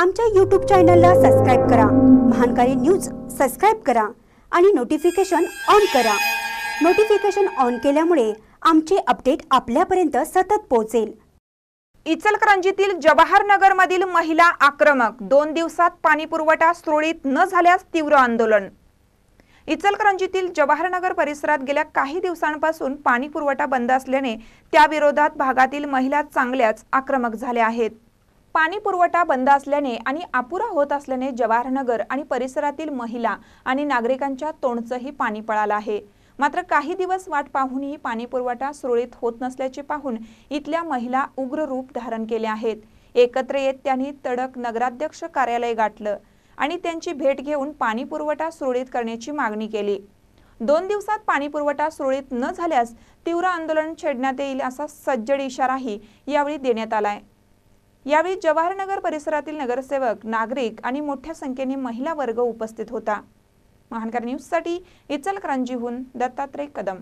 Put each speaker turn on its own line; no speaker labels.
आमच्या यूट्यूब चॅनलला सबस्क्राईब करा महानकारी न्यूज सबस्क्राईब करा आणि नोटिफिकेशन ऑन करा नोटिफिकेशन ऑन केल्यामुळे आमचे अपडेट आपल्यापर्यंत सतत पोहोचेल इचलकरंजीतील जवाहरनगरमधील महिला
आक्रमक दोन दिवसात पाणीपुरवठा सुरळीत न झाल्यास तीव्र आंदोलन इचलकरंजीतील जवाहरनगर परिसरात गेल्या काही दिवसांपासून पाणीपुरवठा बंद असल्याने त्याविरोधात भागातील महिला चांगल्याच आक्रमक झाल्या आहेत पाणी पुरवठा बंद असल्याने आणि अपुरा होत असल्याने जवाहरनगर आणि परिसरातील महिला आणि नागरिकांच्या तोंडचंही पाणी पळालं आहे मात्र काही दिवस वाट पाहूनही पाणी पुरवठा सुरळीत होत नसल्याचे पाहून इथल्या महिला उग्र रूप धारण केले आहेत एकत्र येत त्यांनी तडक नगराध्यक्ष कार्यालय गाठलं आणि त्यांची भेट घेऊन पाणी पुरवठा सुरळीत करण्याची मागणी केली दोन दिवसात पाणी पुरवठा सुरळीत न झाल्यास तीव्र आंदोलन छेडण्यात येईल असा सज्जड इशाराही यावेळी देण्यात आलाय यावेळी जवाहरनगर परिसरातील नगरसेवक नागरिक आणि मोठ्या संख्येने महिला वर्ग उपस्थित होता महानकर न्यूजसाठी इचलकरंजीहून दत्तात्रय कदम